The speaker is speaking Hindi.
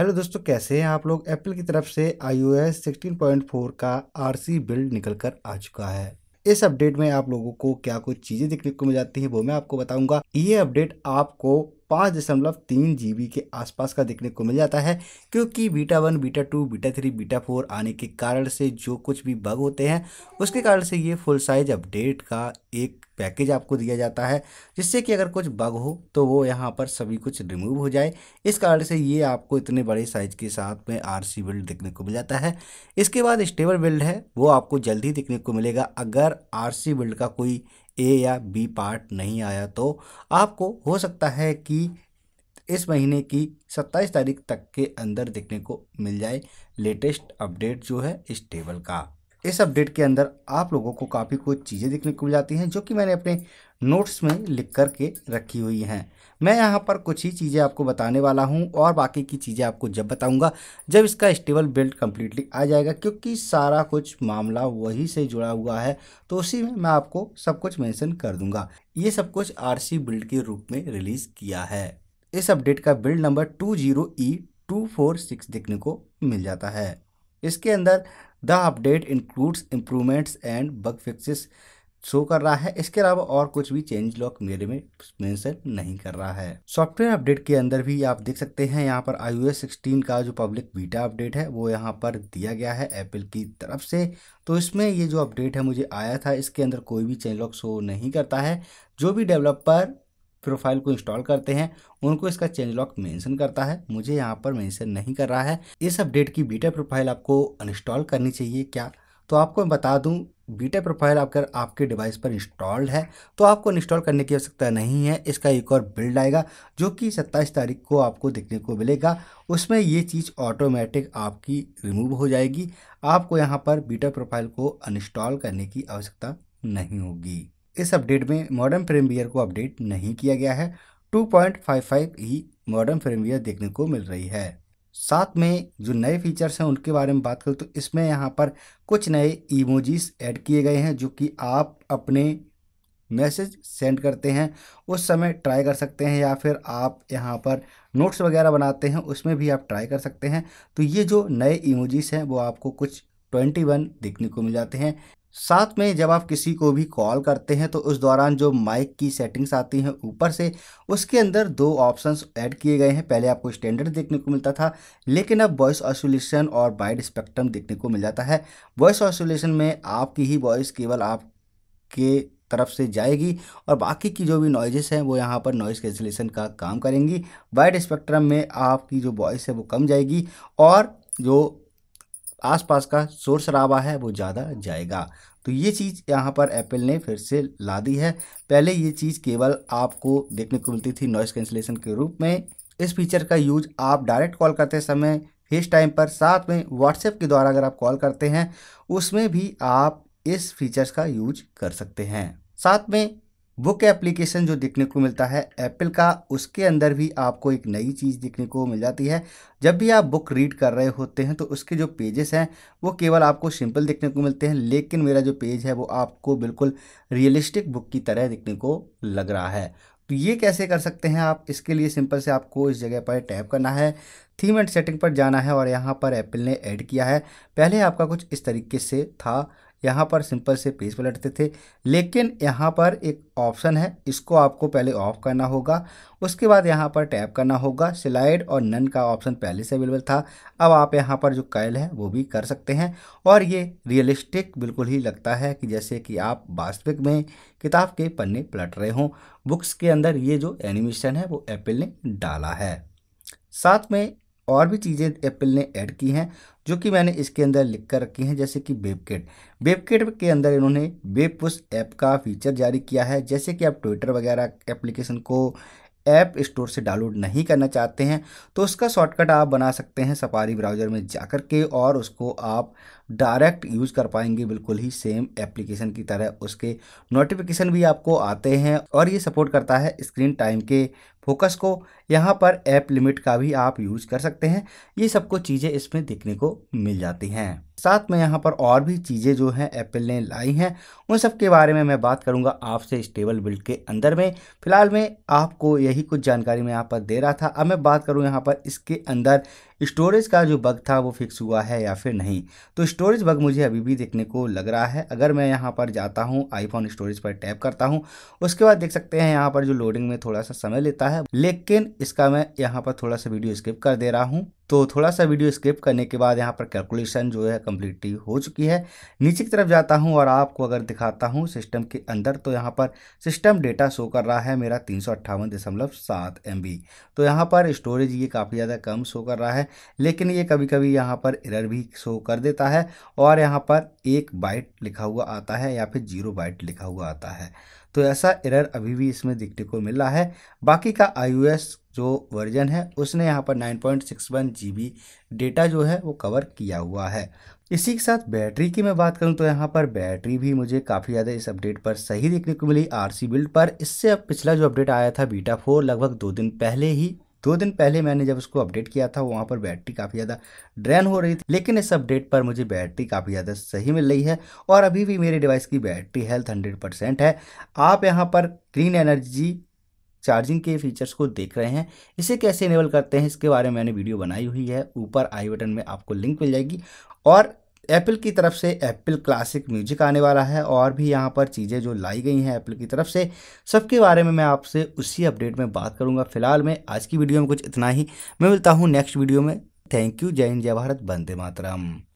हेलो दोस्तों कैसे हैं आप लोग एप्पल की तरफ से आईओएस 16.4 का सी बिल्ड निकल कर आ चुका है इस अपडेट में आप लोगों को क्या कुछ चीज़ें देखने को मिल जाती हैं वो मैं आपको बताऊंगा ये अपडेट आपको पाँच दशमलव तीन जी के आसपास का देखने को मिल जाता है क्योंकि beta one beta two beta three beta four आने के कारण से जो कुछ भी बग होते हैं उसके कारण से ये फुल साइज अपडेट का एक पैकेज आपको दिया जाता है जिससे कि अगर कुछ बग हो तो वो यहाँ पर सभी कुछ रिमूव हो जाए इस कारण से ये आपको इतने बड़े साइज के साथ में आर सी बिल्ड देखने को मिल जाता है इसके बाद स्टेबल बिल्ड है वो आपको जल्द ही देखने को मिलेगा अगर आर सी बिल्ड का कोई ए या बी पार्ट नहीं आया तो आपको हो सकता है कि इस महीने की 27 तारीख तक के अंदर देखने को मिल जाए लेटेस्ट अपडेट जो है इस टेबल का इस अपडेट के अंदर आप लोगों को काफ़ी कुछ चीज़ें देखने को मिल जाती हैं जो कि मैंने अपने नोट्स में लिख कर के रखी हुई हैं मैं यहाँ पर कुछ ही चीज़ें आपको बताने वाला हूँ और बाकी की चीज़ें आपको जब बताऊँगा जब इसका स्टेबल बिल्ड कम्प्लीटली आ जाएगा क्योंकि सारा कुछ मामला वही से जुड़ा हुआ है तो उसी में मैं आपको सब कुछ मैंसन कर दूँगा ये सब कुछ आर बिल्ड के रूप में रिलीज़ किया है इस अपडेट का build number two zero E two four six देखने को मिल जाता है इसके अंदर the update includes improvements and bug fixes show कर रहा है इसके अलावा और कुछ भी चेंज लॉक मेरे में मेंशन नहीं कर रहा है सॉफ्टवेयर अपडेट के अंदर भी आप देख सकते हैं यहाँ पर आई 16 का जो पब्लिक बीटा अपडेट है वो यहाँ पर दिया गया है एप्पल की तरफ से तो इसमें ये जो अपडेट है मुझे आया था इसके अंदर कोई भी चेंज लॉक शो नहीं करता है जो भी डेवलपर प्रोफाइल को इंस्टॉल करते हैं उनको इसका चेंज लॉक मेंशन करता है मुझे यहाँ पर मेंशन नहीं कर रहा है इस अपडेट की बीटा प्रोफाइल आपको अनइंस्टॉल करनी चाहिए क्या तो आपको मैं बता दूं बीटा प्रोफाइल अगर आपके डिवाइस पर इंस्टॉल्ड है तो आपको इंस्टॉल करने की आवश्यकता नहीं है इसका एक और बिल्ड आएगा जो कि सत्ताईस तारीख को आपको देखने को मिलेगा उसमें ये चीज़ ऑटोमेटिक आपकी रिमूव हो जाएगी आपको यहाँ पर बीटा प्रोफाइल को अनइंस्टॉल करने की आवश्यकता नहीं होगी इस अपडेट में मॉडर्न फ्रेमवेयर को अपडेट नहीं किया गया है 2.55 ही मॉडर्न फ्रेमवेयर देखने को मिल रही है साथ में जो नए फीचर्स हैं उनके बारे में बात करें तो इसमें यहाँ पर कुछ नए इमोजीज ऐड किए गए हैं जो कि आप अपने मैसेज सेंड करते हैं उस समय ट्राई कर सकते हैं या फिर आप यहाँ पर नोट्स वगैरह बनाते हैं उसमें भी आप ट्राई कर सकते हैं तो ये जो नए इमोजीज हैं वो आपको कुछ ट्वेंटी वन देखने को मिल जाते हैं साथ में जब आप किसी को भी कॉल करते हैं तो उस दौरान जो माइक की सेटिंग्स आती हैं ऊपर से उसके अंदर दो ऑप्शंस ऐड किए गए हैं पहले आपको स्टैंडर्ड देखने को मिलता था लेकिन अब वॉइस आइसोलेशन और वाइड स्पेक्ट्रम देखने को मिल जाता है वॉइस आइसोलेशन में आपकी ही वॉइस केवल आपके तरफ से जाएगी और बाकी की जो भी नॉइजेस हैं वो यहाँ पर नॉइज़ कैंसिलेशन का काम करेंगी वाइड स्पेक्ट्रम में आपकी जो वॉइस है वो कम जाएगी और जो आसपास का शोर शराबा है वो ज़्यादा जाएगा तो ये चीज़ यहाँ पर एप्पल ने फिर से ला दी है पहले ये चीज़ केवल आपको देखने को मिलती थी नॉइस कैंसिलेशन के रूप में इस फीचर का यूज आप डायरेक्ट कॉल करते समय फेस टाइम पर साथ में व्हाट्सएप के द्वारा अगर आप कॉल करते हैं उसमें भी आप इस फीचर्स का यूज कर सकते हैं साथ में बुक एप्लीकेशन जो देखने को मिलता है एप्पल का उसके अंदर भी आपको एक नई चीज़ देखने को मिल जाती है जब भी आप बुक रीड कर रहे होते हैं तो उसके जो पेजेस हैं वो केवल आपको सिंपल देखने को मिलते हैं लेकिन मेरा जो पेज है वो आपको बिल्कुल रियलिस्टिक बुक की तरह देखने को लग रहा है तो ये कैसे कर सकते हैं आप इसके लिए सिंपल से आपको इस जगह पर टैप करना है थीम एंड सेटिंग पर जाना है और यहाँ पर एप्पल ने ऐड किया है पहले आपका कुछ इस तरीके से था यहाँ पर सिंपल से पेज पलटते थे लेकिन यहाँ पर एक ऑप्शन है इसको आपको पहले ऑफ करना होगा उसके बाद यहाँ पर टैप करना होगा स्लाइड और नन का ऑप्शन पहले से अवेलेबल था अब आप यहाँ पर जो कैल है वो भी कर सकते हैं और ये रियलिस्टिक बिल्कुल ही लगता है कि जैसे कि आप वास्तविक में किताब के पन्ने पलट रहे हों बुक्स के अंदर ये जो एनिमेशन है वो एप्पल ने डाला है साथ में और भी चीज़ें एप्पल ने ऐड की हैं जो कि मैंने इसके अंदर लिख कर रखी हैं जैसे कि वेबकेट वेबकेट के अंदर इन्होंने वेबपुश ऐप का फीचर जारी किया है जैसे कि आप ट्विटर वगैरह एप्लीकेशन को ऐप स्टोर से डाउनलोड नहीं करना चाहते हैं तो उसका शॉर्टकट आप बना सकते हैं सफारी ब्राउज़र में जा कर के और उसको आप डायरेक्ट यूज़ कर पाएंगे बिल्कुल ही सेम एप्लीकेशन की तरह उसके नोटिफिकेशन भी आपको आते हैं और ये सपोर्ट करता है स्क्रीन टाइम के फोकस को यहाँ पर ऐप लिमिट का भी आप यूज़ कर सकते हैं ये सबको चीज़ें इसमें देखने को मिल जाती हैं साथ में यहाँ पर और भी चीज़ें जो हैं एप्पल ने लाई हैं उन सब के बारे में मैं बात करूँगा आपसे स्टेबल बिल्ड के अंदर में फिलहाल मैं आपको यही कुछ जानकारी मैं यहाँ पर दे रहा था अब मैं बात करूँ यहाँ पर इसके अंदर स्टोरेज का जो बग था वो फिक्स हुआ है या फिर नहीं तो स्टोरेज बग मुझे अभी भी देखने को लग रहा है अगर मैं यहाँ पर जाता हूँ आईफोन स्टोरेज पर टैप करता हूँ उसके बाद देख सकते हैं यहाँ पर जो लोडिंग में थोड़ा सा समय लेता है लेकिन इसका मैं यहाँ पर थोड़ा सा वीडियो स्किप कर दे रहा हूँ तो थोड़ा सा वीडियो स्किप करने के बाद यहाँ पर कैलकुलेशन जो है कम्प्लीटली हो चुकी है नीचे की तरफ जाता हूँ और आपको अगर दिखाता हूँ सिस्टम के अंदर तो यहाँ पर सिस्टम डेटा शो कर रहा है मेरा तीन सौ अट्ठावन दशमलव सात एम बी तो यहाँ पर स्टोरेज ये काफ़ी ज़्यादा कम शो कर रहा है लेकिन ये कभी कभी यहाँ पर एरर भी शो कर देता है और यहाँ पर एक बाइट लिखा हुआ आता है या फिर जीरो बाइट लिखा हुआ आता है तो ऐसा एरर अभी भी इसमें देखने को मिल रहा है बाकी का आई जो वर्जन है उसने यहाँ पर 9.61 पॉइंट डेटा जो है वो कवर किया हुआ है इसी के साथ बैटरी की मैं बात करूं तो यहाँ पर बैटरी भी मुझे काफ़ी ज़्यादा इस अपडेट पर सही देखने को मिली आरसी बिल्ड पर इससे अब पिछला जो अपडेट आया था बीटा फोर लगभग दो दिन पहले ही दो दिन पहले मैंने जब उसको अपडेट किया था वहाँ पर बैटरी काफ़ी ज़्यादा ड्रेन हो रही थी लेकिन इस अपडेट पर मुझे बैटरी काफ़ी ज़्यादा सही मिल रही है और अभी भी मेरे डिवाइस की बैटरी हेल्थ हंड्रेड है आप यहाँ पर ग्रीन एनर्जी चार्जिंग के फीचर्स को देख रहे हैं इसे कैसे इनेबल करते हैं इसके बारे में मैंने वीडियो बनाई हुई है ऊपर आई बटन में आपको लिंक मिल जाएगी और एप्पल की तरफ से एप्पल क्लासिक म्यूजिक आने वाला है और भी यहाँ पर चीज़ें जो लाई गई हैं एप्पल की तरफ से सबके बारे में मैं आपसे उसी अपडेट में बात करूँगा फिलहाल मैं आज की वीडियो में कुछ इतना ही मैं मिलता हूँ नेक्स्ट वीडियो में थैंक यू जय हिंद जय भारत बंदे मातरम